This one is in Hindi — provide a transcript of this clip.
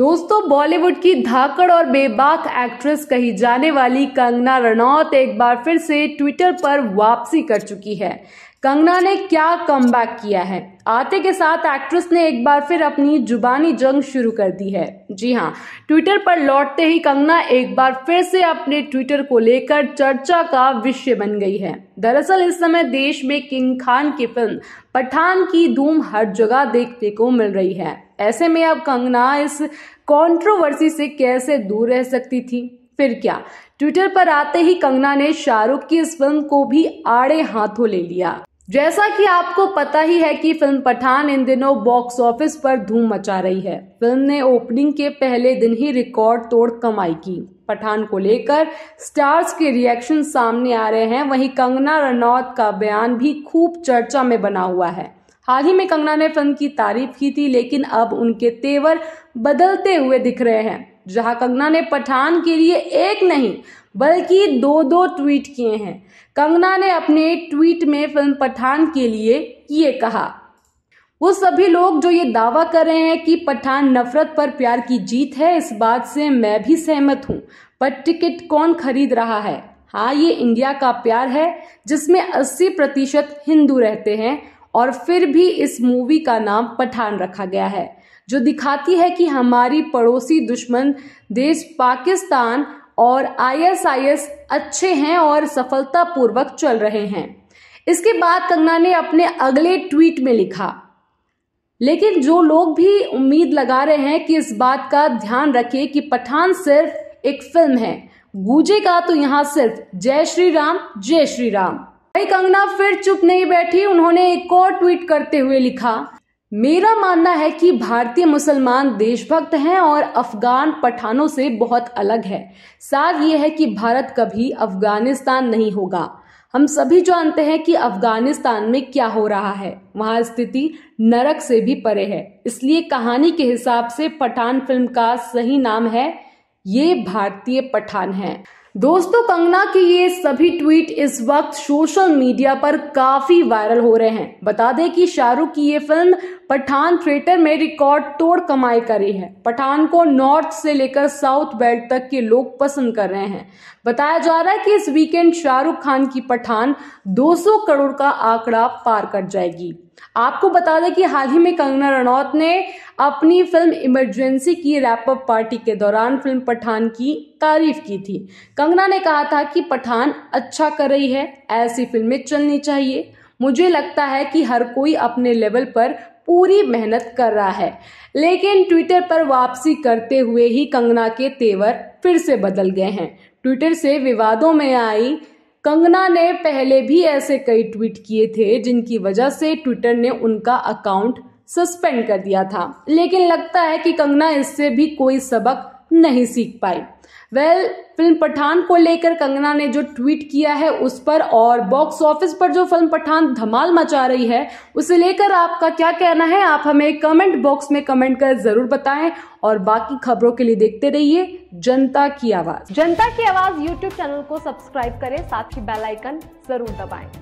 दोस्तों बॉलीवुड की धाकड़ और बेबाक एक्ट्रेस कही जाने वाली कंगना रनौत एक बार फिर से ट्विटर पर वापसी कर चुकी है कंगना ने क्या कम किया है आते के साथ एक्ट्रेस ने एक बार फिर अपनी जुबानी जंग शुरू कर दी है जी हाँ ट्विटर पर लौटते ही कंगना एक बार फिर से अपने ट्विटर को लेकर चर्चा का विषय बन गई है दरअसल इस समय देश में किंग खान की फिल्म पठान की धूम हर जगह देखने को मिल रही है ऐसे में अब कंगना इस कंट्रोवर्सी से कैसे दूर रह सकती थी फिर क्या ट्विटर पर आते ही कंगना ने शाहरुख की इस फिल्म को भी आड़े हाथों ले लिया जैसा कि आपको पता ही है कि फिल्म पठान इन दिनों बॉक्स ऑफिस पर धूम मचा रही है फिल्म ने ओपनिंग के पहले दिन ही रिकॉर्ड तोड़ कमाई की पठान को लेकर स्टार्स के रिएक्शन सामने आ रहे हैं वहीं कंगना रनौत का बयान भी खूब चर्चा में बना हुआ है हाल ही में कंगना ने फिल्म की तारीफ की थी लेकिन अब उनके तेवर बदलते हुए दिख रहे हैं जहां कंगना ने पठान के लिए एक नहीं बल्कि दो दो ट्वीट किए हैं कंगना ने अपने ट्वीट में फिल्म पठान के लिए ये कहा वो सभी लोग जो ये दावा कर रहे हैं कि पठान नफरत पर प्यार की जीत है इस बात से मैं भी सहमत हूँ पर टिकट कौन खरीद रहा है हाँ ये इंडिया का प्यार है जिसमें 80 प्रतिशत हिंदू रहते हैं और फिर भी इस मूवी का नाम पठान रखा गया है जो दिखाती है कि हमारी पड़ोसी दुश्मन देश पाकिस्तान और आईएसआईएस अच्छे हैं और सफलतापूर्वक चल रहे हैं इसके बाद कंगना ने अपने अगले ट्वीट में लिखा लेकिन जो लोग भी उम्मीद लगा रहे हैं कि इस बात का ध्यान रखें कि पठान सिर्फ एक फिल्म है गूजेगा तो यहां सिर्फ जय श्री राम जय श्री राम वही कंगना फिर चुप नहीं बैठी उन्होंने एक और ट्वीट करते हुए लिखा मेरा मानना है कि भारतीय मुसलमान देशभक्त हैं और अफगान पठानों से बहुत अलग है सार ये है कि भारत कभी अफगानिस्तान नहीं होगा हम सभी जानते हैं कि अफगानिस्तान में क्या हो रहा है वहां स्थिति नरक से भी परे है इसलिए कहानी के हिसाब से पठान फिल्म का सही नाम है ये भारतीय पठान है दोस्तों कंगना के ये सभी ट्वीट इस वक्त सोशल मीडिया पर काफी वायरल हो रहे हैं बता दें कि शाहरुख की ये फिल्म पठान थिएटर में रिकॉर्ड तोड़ कमाई करी है पठान को नॉर्थ से लेकर साउथ बेल्ट तक के लोग पसंद कर रहे हैं बताया जा रहा है कि इस वीकेंड शाहरुख खान की पठान 200 करोड़ का आंकड़ा पार कर जाएगी आपको बता दें कि हाल ही में कंगना रनौत ने अपनी फिल्म इमरजेंसी की रैपअप पार्टी के दौरान फिल्म पठान की तारीफ की थी कंगना ने कहा था कि पठान अच्छा कर रही है ऐसी फिल्में चलनी चाहिए मुझे लगता है कि हर कोई अपने लेवल पर पूरी मेहनत कर रहा है लेकिन ट्विटर पर वापसी करते हुए ही कंगना के तेवर फिर से बदल गए हैं ट्विटर से विवादों में आई कंगना ने पहले भी ऐसे कई ट्वीट किए थे जिनकी वजह से ट्विटर ने उनका अकाउंट सस्पेंड कर दिया था लेकिन लगता है कि कंगना इससे भी कोई सबक नहीं सीख पाई वेल well, फिल्म पठान को लेकर कंगना ने जो ट्वीट किया है उस पर और बॉक्स ऑफिस पर जो फिल्म पठान धमाल मचा रही है उसे लेकर आपका क्या कहना है आप हमें कमेंट बॉक्स में कमेंट कर जरूर बताएं और बाकी खबरों के लिए देखते रहिए जनता की आवाज जनता की आवाज यूट्यूब चैनल को सब्सक्राइब करें साथ ही बेलाइकन जरूर दबाएं